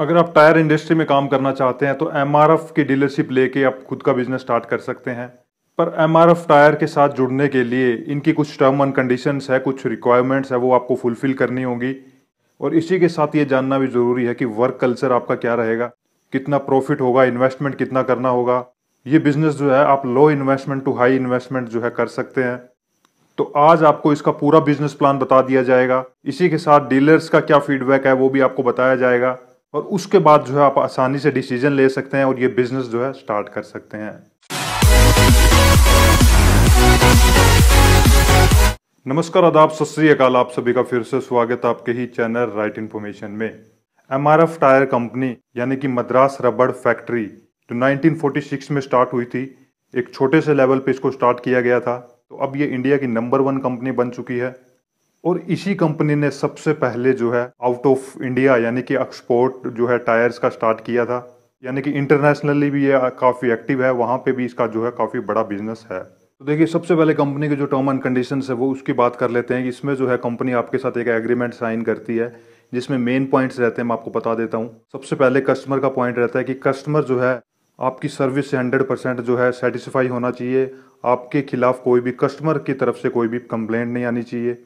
अगर आप tyre industry में काम करना चाहते हैं तो एम की डीलरशिप लेके आप खुद का बिजनेस स्टार्ट कर सकते हैं पर एम टायर के साथ जुड़ने के लिए इनकी कुछ टर्म एंड कंडीशंस है कुछ रिक्वायरमेंट्स है वो आपको फुलफिल करनी होगी और इसी के साथ ये जानना भी ज़रूरी है कि वर्क कल्चर आपका क्या रहेगा कितना प्रॉफिट होगा इन्वेस्टमेंट कितना करना होगा ये बिज़नेस जो है आप low investment to high investment जो है कर सकते हैं तो आज आपको इसका पूरा बिजनेस प्लान बता दिया जाएगा इसी के साथ डीलर्स का क्या फीडबैक है वो भी आपको बताया जाएगा और उसके बाद जो है आप आसानी से डिसीजन ले सकते हैं और ये बिज़नेस जो है स्टार्ट कर सकते हैं नमस्कार आदाब सत श्रीकाल आप सभी का फिर से स्वागत आपके ही चैनल राइट इन्फॉर्मेशन में एम टायर कंपनी यानी कि मद्रास रबड़ फैक्ट्री जो 1946 में स्टार्ट हुई थी एक छोटे से लेवल पे इसको स्टार्ट किया गया था तो अब ये इंडिया की नंबर वन कंपनी बन चुकी है और इसी कंपनी ने सबसे पहले जो है आउट ऑफ इंडिया यानी कि एक्सपोर्ट जो है टायर्स का स्टार्ट किया था यानी कि इंटरनेशनली भी ये काफ़ी एक्टिव है वहाँ पे भी इसका जो है काफ़ी बड़ा बिजनेस है तो देखिए सबसे पहले कंपनी के जो टर्म एंड कंडीशन है वो उसकी बात कर लेते हैं इसमें जो है कंपनी आपके साथ एक एग्रीमेंट साइन करती है जिसमें मेन पॉइंट्स रहते हैं मैं आपको बता देता हूँ सबसे पहले कस्टमर का पॉइंट रहता है कि कस्टमर जो है आपकी सर्विस से हंड्रेड परसेंट जो है सेटिस्फाई होना चाहिए आपके खिलाफ कोई भी कस्टमर की तरफ से कोई भी कंप्लेंट नहीं आनी चाहिए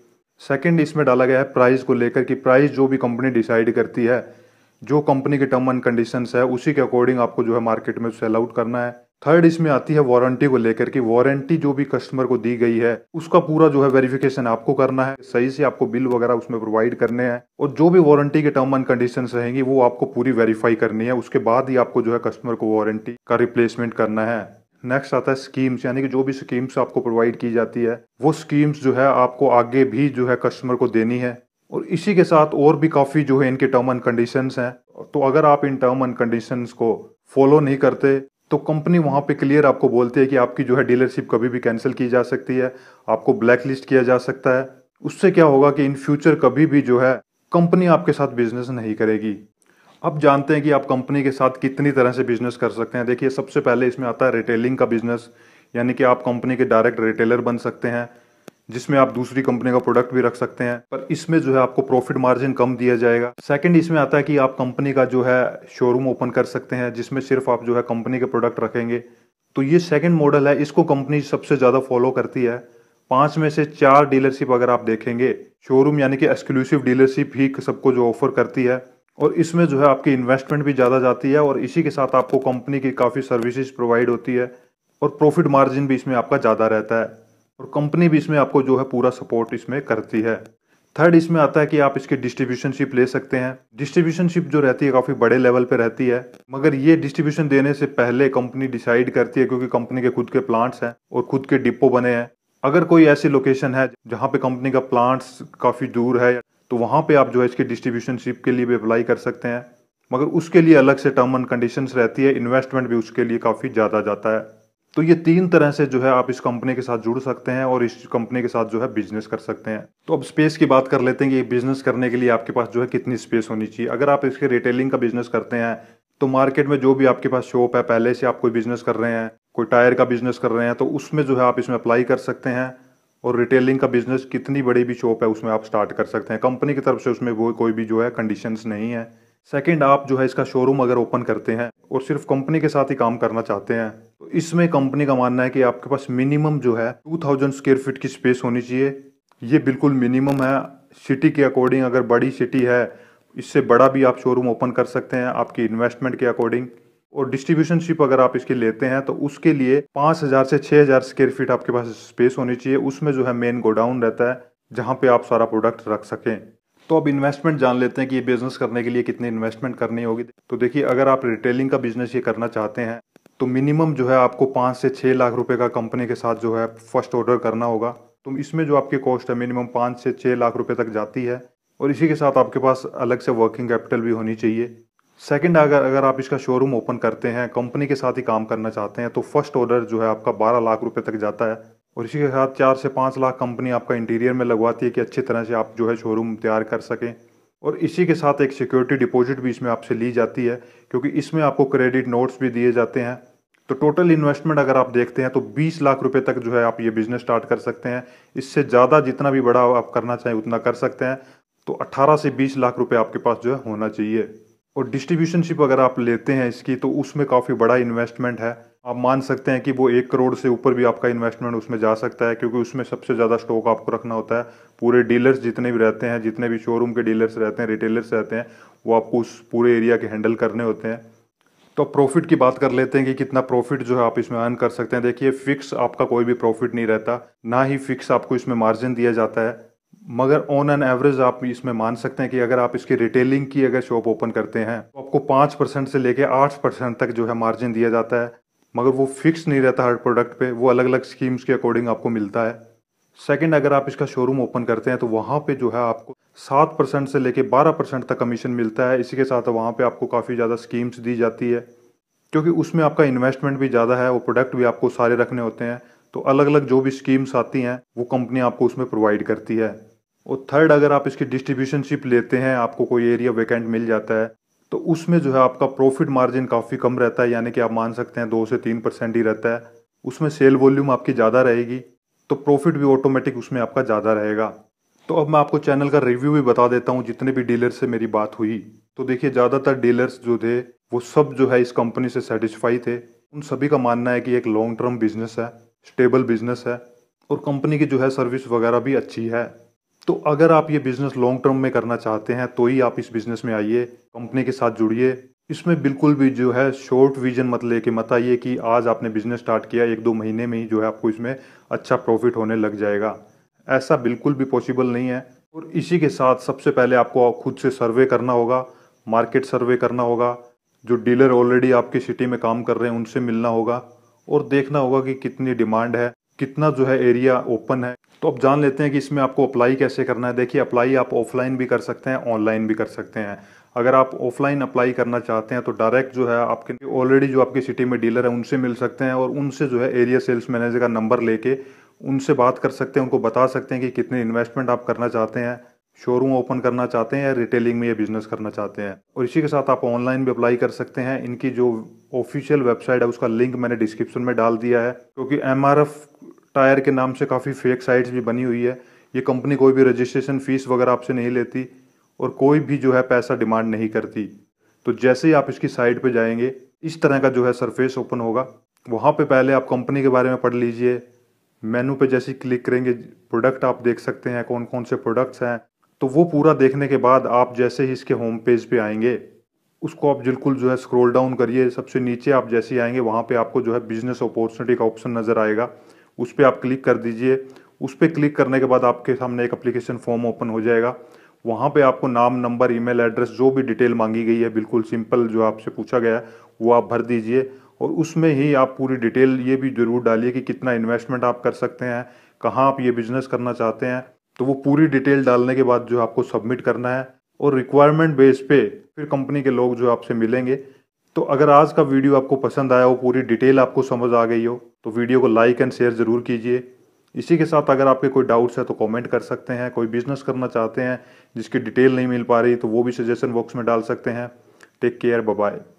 सेकंड इसमें डाला गया है प्राइस को लेकर कि प्राइस जो भी कंपनी डिसाइड करती है जो कंपनी के टर्म एंड कंडीशंस है उसी के अकॉर्डिंग आपको जो है मार्केट में सेल आउट करना है थर्ड इसमें आती है वारंटी को लेकर कि वारंटी जो भी कस्टमर को दी गई है उसका पूरा जो है वेरिफिकेशन आपको करना है सही से आपको बिल वगैरह उसमें प्रोवाइड करने हैं और जो भी वारंटी के टर्म एंड कंडीशन रहेंगी वो आपको पूरी वेरीफाई करनी है उसके बाद ही आपको जो है कस्टमर को वारंटी का रिप्लेसमेंट करना है नेक्स्ट आता है स्कीम्स यानी कि जो भी स्कीम्स आपको प्रोवाइड की जाती है वो स्कीम्स जो है आपको आगे भी जो है कस्टमर को देनी है और इसी के साथ और भी काफ़ी जो है इनके टर्म एंड कंडीशन हैं तो अगर आप इन टर्म एंड कंडीशन को फॉलो नहीं करते तो कंपनी वहाँ पे क्लियर आपको बोलती है कि आपकी जो है डीलरशिप कभी भी कैंसिल की जा सकती है आपको ब्लैक लिस्ट किया जा सकता है उससे क्या होगा कि इन फ्यूचर कभी भी जो है कंपनी आपके साथ बिजनेस नहीं करेगी अब जानते हैं कि आप कंपनी के साथ कितनी तरह से बिजनेस कर सकते हैं देखिए सबसे पहले इसमें आता है रिटेलिंग का बिजनेस यानी कि आप कंपनी के डायरेक्ट रिटेलर बन सकते हैं जिसमें आप दूसरी कंपनी का प्रोडक्ट भी रख सकते हैं पर इसमें जो है आपको प्रॉफिट मार्जिन कम दिया जाएगा सेकंड इसमें आता है कि आप कंपनी का जो है शोरूम ओपन कर सकते हैं जिसमें सिर्फ आप जो है कंपनी के प्रोडक्ट रखेंगे तो ये सेकंड मॉडल है इसको कंपनी सबसे ज़्यादा फॉलो करती है पाँच में से चार डीलरशिप अगर आप देखेंगे शोरूम यानी कि एक्सक्लूसिव डीलरशिप ही सबको जो ऑफर करती है और इसमें जो है आपकी इन्वेस्टमेंट भी ज़्यादा जाती है और इसी के साथ आपको कंपनी की काफ़ी सर्विसेज प्रोवाइड होती है और प्रॉफिट मार्जिन भी इसमें आपका ज़्यादा रहता है और कंपनी भी इसमें आपको जो है पूरा सपोर्ट इसमें करती है थर्ड इसमें आता है कि आप इसकी डिस्ट्रीब्यूशनशिप ले सकते हैं डिस्ट्रीब्यूशनशिप जो रहती है काफ़ी बड़े लेवल पे रहती है मगर ये डिस्ट्रीब्यूशन देने से पहले कंपनी डिसाइड करती है क्योंकि कंपनी के खुद के प्लांट्स हैं और खुद के डिपो बने हैं अगर कोई ऐसी लोकेशन है जहाँ पे कंपनी का प्लांट्स काफ़ी दूर है तो वहाँ पे आप जो है डिस्ट्रीब्यूशन डिस्ट्रीब्यूशनशिप के लिए भी अप्लाई कर सकते हैं मगर उसके लिए अलग से टर्म एंड कंडीशंस रहती है इन्वेस्टमेंट भी उसके लिए काफ़ी ज़्यादा जाता है तो ये तीन तरह से जो है आप इस कंपनी के साथ जुड़ सकते हैं और इस कंपनी के साथ जो है बिजनेस कर सकते हैं तो अब स्पेस की बात कर लेते हैं कि बिजनेस करने के लिए आपके पास जो है कितनी स्पेस होनी चाहिए अगर आप इसके रिटेलिंग का बिजनेस करते हैं तो मार्केट में जो भी आपके पास शॉप है पहले से आप कोई बिजनेस कर रहे हैं कोई टायर का बिजनेस कर रहे हैं तो उसमें जो है आप इसमें अप्लाई कर सकते हैं और रिटेलिंग का बिजनेस कितनी बड़ी भी शॉप है उसमें आप स्टार्ट कर सकते हैं कंपनी की तरफ से उसमें वो कोई भी जो है कंडीशंस नहीं है सेकंड आप जो है इसका शोरूम अगर ओपन करते हैं और सिर्फ कंपनी के साथ ही काम करना चाहते हैं तो इसमें कंपनी का मानना है कि आपके पास मिनिमम जो है थाउजेंड स्क्वायर फीट की स्पेस होनी चाहिए ये बिल्कुल मिनिमम है सिटी के अकॉर्डिंग अगर बड़ी सिटी है इससे बड़ा भी आप शोरूम ओपन कर सकते हैं आपकी इन्वेस्टमेंट के अकॉर्डिंग और डिस्ट्रीब्यूशन शिप अगर आप इसके लेते हैं तो उसके लिए पाँच हज़ार से छः हज़ार स्क्वेयर फीट आपके पास स्पेस होनी चाहिए उसमें जो है मेन गोडाउन रहता है जहाँ पे आप सारा प्रोडक्ट रख सकें तो अब इन्वेस्टमेंट जान लेते हैं कि ये बिज़नेस करने के लिए कितनी इन्वेस्टमेंट करनी होगी तो देखिए अगर आप रिटेलिंग का बिज़नेस ये करना चाहते हैं तो मिनिमम जो है आपको पाँच से छः लाख रुपये का कंपनी के साथ जो है फर्स्ट ऑर्डर करना होगा तो इसमें जो आपकी कॉस्ट है मिनिमम पाँच से छः लाख रुपये तक जाती है और इसी के साथ आपके पास अलग से वर्किंग कैपिटल भी होनी चाहिए सेकंड अगर अगर आप इसका शोरूम ओपन करते हैं कंपनी के साथ ही काम करना चाहते हैं तो फर्स्ट ऑर्डर जो है आपका बारह लाख रुपए तक जाता है और इसी के साथ चार से पाँच लाख कंपनी आपका इंटीरियर में लगवाती है कि अच्छी तरह से आप जो है शोरूम तैयार कर सकें और इसी के साथ एक सिक्योरिटी डिपॉजिट भी इसमें आपसे ली जाती है क्योंकि इसमें आपको क्रेडिट नोट्स भी दिए जाते हैं तो टोटल इन्वेस्टमेंट अगर आप देखते हैं तो 20 लाख रुपए तक जो है आप ये बिजनेस स्टार्ट कर सकते हैं इससे ज़्यादा जितना भी बड़ा आप करना चाहें उतना कर सकते हैं तो 18 से 20 लाख रुपए आपके पास जो है होना चाहिए और डिस्ट्रीब्यूशनशिप अगर आप लेते हैं इसकी तो उसमें काफ़ी बड़ा इन्वेस्टमेंट है आप मान सकते हैं कि वो एक करोड़ से ऊपर भी आपका इन्वेस्टमेंट उसमें जा सकता है क्योंकि उसमें सबसे ज़्यादा स्टॉक आपको रखना होता है पूरे डीलर्स जितने भी रहते हैं जितने भी शोरूम के डीलर्स रहते हैं रिटेलर्स रहते हैं वो आपको उस पूरे एरिया के हैंडल करने होते हैं तो प्रॉफिट की बात कर लेते हैं कि कितना प्रॉफिट जो है आप इसमें अर्न कर सकते हैं देखिए फिक्स आपका कोई भी प्रॉफिट नहीं रहता ना ही फिक्स आपको इसमें मार्जिन दिया जाता है मगर ऑन एन एवरेज आप इसमें मान सकते हैं कि अगर आप इसकी रिटेलिंग की अगर शॉप ओपन करते हैं तो आपको पाँच परसेंट से लेकर आठ परसेंट तक जो है मार्जिन दिया जाता है मगर वो फिक्स नहीं रहता हर प्रोडक्ट पे वो अलग अलग स्कीम्स के अकॉर्डिंग आपको मिलता है सेकंड अगर आप इसका शोरूम ओपन करते हैं तो वहाँ पे जो है आपको सात परसेंट से लेके बारह परसेंट तक कमीशन मिलता है इसी के साथ वहाँ पे आपको काफ़ी ज़्यादा स्कीम्स दी जाती है क्योंकि उसमें आपका इन्वेस्टमेंट भी ज़्यादा है वो प्रोडक्ट भी आपको सारे रखने होते हैं तो अलग अलग जो भी स्कीम्स आती हैं वो कंपनी आपको उसमें प्रोवाइड करती है और थर्ड अगर आप इसकी डिस्ट्रीब्यूशनशिप लेते हैं आपको कोई एरिया वैकेंट मिल जाता है तो उसमें जो है आपका प्रॉफिट मार्जिन काफ़ी कम रहता है यानी कि आप मान सकते हैं दो से तीन परसेंट ही रहता है उसमें सेल वॉल्यूम आपकी ज़्यादा रहेगी तो प्रॉफिट भी ऑटोमेटिक उसमें आपका ज़्यादा रहेगा तो अब मैं आपको चैनल का रिव्यू भी बता देता हूँ जितने भी डीलर से मेरी बात हुई तो देखिए ज़्यादातर डीलर्स जो थे वो सब जो है इस कंपनी से सेटिस्फाई थे उन सभी का मानना है कि एक लॉन्ग टर्म बिजनेस है स्टेबल बिजनेस है और कंपनी की जो है सर्विस वगैरह भी अच्छी है तो अगर आप ये बिज़नेस लॉन्ग टर्म में करना चाहते हैं तो ही आप इस बिज़नेस में आइए कंपनी के साथ जुड़िए इसमें बिल्कुल भी जो है शॉर्ट विजन मत लेके मत आइए कि आज आपने बिज़नेस स्टार्ट किया एक दो महीने में ही जो है आपको इसमें अच्छा प्रॉफिट होने लग जाएगा ऐसा बिल्कुल भी पॉसिबल नहीं है और इसी के साथ सबसे पहले आपको खुद से सर्वे करना होगा मार्केट सर्वे करना होगा जो डीलर ऑलरेडी आपकी सिटी में काम कर रहे हैं उनसे मिलना होगा और देखना होगा कि कितनी डिमांड है कितना जो है एरिया ओपन है तो आप जान लेते हैं कि इसमें आपको अप्लाई कैसे करना है देखिए अप्लाई आप ऑफलाइन भी कर सकते हैं ऑनलाइन भी कर सकते हैं अगर आप ऑफलाइन अप्लाई करना चाहते हैं तो डायरेक्ट जो है आपके ऑलरेडी जो आपकी सिटी में डीलर है उनसे मिल सकते हैं और उनसे जो है एरिया सेल्स मैनेजर का नंबर लेके उनसे बात कर सकते हैं उनको बता सकते हैं कि कितने इन्वेस्टमेंट आप करना चाहते हैं शोरूम ओपन करना चाहते हैं या रिटेलिंग में ये बिजनेस करना चाहते हैं और इसी के साथ आप ऑनलाइन भी अप्लाई कर सकते हैं इनकी जो ऑफिशियल वेबसाइट है उसका लिंक मैंने डिस्क्रिप्शन में डाल दिया है क्योंकि एम टायर के नाम से काफ़ी फेक साइट्स भी बनी हुई है ये कंपनी कोई भी रजिस्ट्रेशन फ़ीस वगैरह आपसे नहीं लेती और कोई भी जो है पैसा डिमांड नहीं करती तो जैसे ही आप इसकी साइट पे जाएंगे इस तरह का जो है सरफेस ओपन होगा वहाँ पे पहले आप कंपनी के बारे में पढ़ लीजिए मेनू पे जैसे क्लिक करेंगे प्रोडक्ट आप देख सकते हैं कौन कौन से प्रोडक्ट्स हैं तो वो पूरा देखने के बाद आप जैसे ही इसके होम पेज पे आएंगे उसको आप बिल्कुल जो है स्क्रॉल डाउन करिए सबसे नीचे आप जैसे ही आएंगे वहाँ पे आपको जो है बिजनेस अपॉर्चुनिटी का ऑप्शन नज़र आएगा उस पर आप क्लिक कर दीजिए उस पर क्लिक करने के बाद आपके सामने एक अप्लीकेशन फॉर्म ओपन हो जाएगा वहाँ पे आपको नाम नंबर ईमेल एड्रेस जो भी डिटेल मांगी गई है बिल्कुल सिंपल जो आपसे पूछा गया है वो आप भर दीजिए और उसमें ही आप पूरी डिटेल ये भी ज़रूर डालिए कि कितना इन्वेस्टमेंट आप कर सकते हैं कहाँ आप ये बिजनेस करना चाहते हैं तो वो पूरी डिटेल डालने के बाद जो आपको सबमिट करना है और रिक्वायरमेंट बेस पे फिर कंपनी के लोग जो आपसे मिलेंगे तो अगर आज का वीडियो आपको पसंद आया हो पूरी डिटेल आपको समझ आ गई हो तो वीडियो को लाइक एंड शेयर ज़रूर कीजिए इसी के साथ अगर आपके कोई डाउट्स है तो कमेंट कर सकते हैं कोई बिजनेस करना चाहते हैं जिसकी डिटेल नहीं मिल पा रही तो वो भी सजेशन बॉक्स में डाल सकते हैं टेक केयर बाय